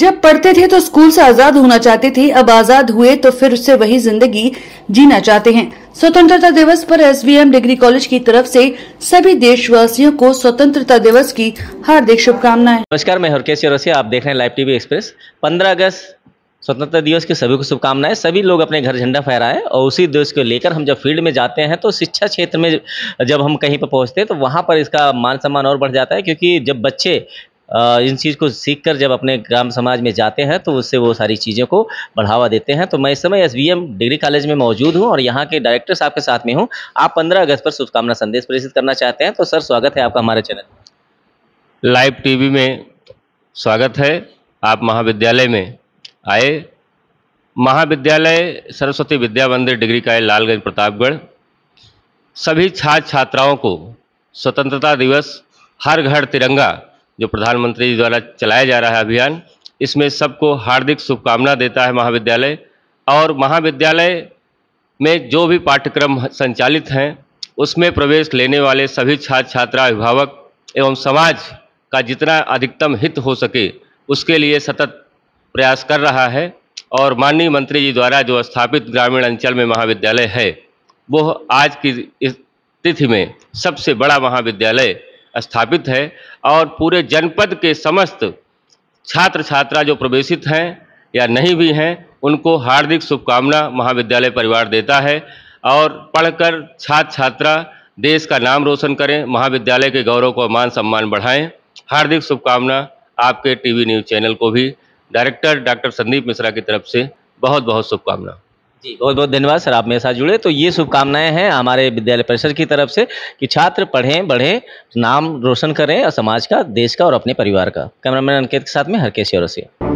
जब पढ़ते थे तो स्कूल से आजाद होना चाहते थे अब आजाद हुए तो फिर उससे वही जिंदगी जीना चाहते हैं स्वतंत्रता दिवस पर एसवीएम डिग्री कॉलेज की तरफ से सभी देशवासियों को स्वतंत्रता दिवस की हार्दिक शुभकामनाएं नमस्कार मैं हरकेश रसिया आप देख रहे हैं लाइव टीवी एक्सप्रेस 15 अगस्त स्वतंत्रता दिवस की सभी को शुभकामनाएं सभी लोग अपने घर झंडा फहराएं और उसी दिवस को लेकर हम जब फील्ड में जाते हैं तो शिक्षा क्षेत्र में जब हम कहीं पर पहुंचते हैं तो वहां पर इसका मान सम्मान और बढ़ जाता है क्योंकि जब बच्चे इन चीज़ को सीख कर जब अपने ग्राम समाज में जाते हैं तो उससे वो सारी चीज़ों को बढ़ावा देते हैं तो मैं इस समय एस डिग्री कॉलेज में मौजूद हूँ और यहाँ के डायरेक्टर साहब के साथ में हूँ आप पंद्रह अगस्त पर शुभकामना संदेश प्रेषित करना चाहते हैं तो सर स्वागत है आपका हमारे चैनल लाइव टीवी में स्वागत है आप महाविद्यालय में आए महाविद्यालय सरस्वती विद्या मंदिर डिग्री का लालगंज प्रतापगढ़ सभी छात्र छात्राओं को स्वतंत्रता दिवस हर घर तिरंगा जो प्रधानमंत्री जी द्वारा चलाया जा रहा है अभियान इसमें सबको हार्दिक शुभकामना देता है महाविद्यालय और महाविद्यालय में जो भी पाठ्यक्रम संचालित हैं उसमें प्रवेश लेने वाले सभी छात्र छात्रा अभिभावक एवं समाज का जितना अधिकतम हित हो सके उसके लिए सतत प्रयास कर रहा है और माननीय मंत्री जी द्वारा जो स्थापित ग्रामीण अंचल में महाविद्यालय है वो आज की इस तिथि में सबसे बड़ा महाविद्यालय स्थापित है और पूरे जनपद के समस्त छात्र छात्रा जो प्रवेशित हैं या नहीं भी हैं उनको हार्दिक शुभकामना महाविद्यालय परिवार देता है और पढ़कर छात्र छात्रा देश का नाम रोशन करें महाविद्यालय के गौरव को मान सम्मान बढ़ाएं हार्दिक शुभकामना आपके टीवी न्यूज़ चैनल को भी डायरेक्टर डॉक्टर संदीप मिश्रा की तरफ से बहुत बहुत शुभकामना जी बहुत बहुत धन्यवाद सर आप मेरे साथ जुड़े तो ये शुभकामनाएं हैं हमारे विद्यालय परिसर की तरफ से कि छात्र पढ़ें बढ़ें नाम रोशन करें और समाज का देश का और अपने परिवार का कैमरामैन अंकित के साथ में हरकेश और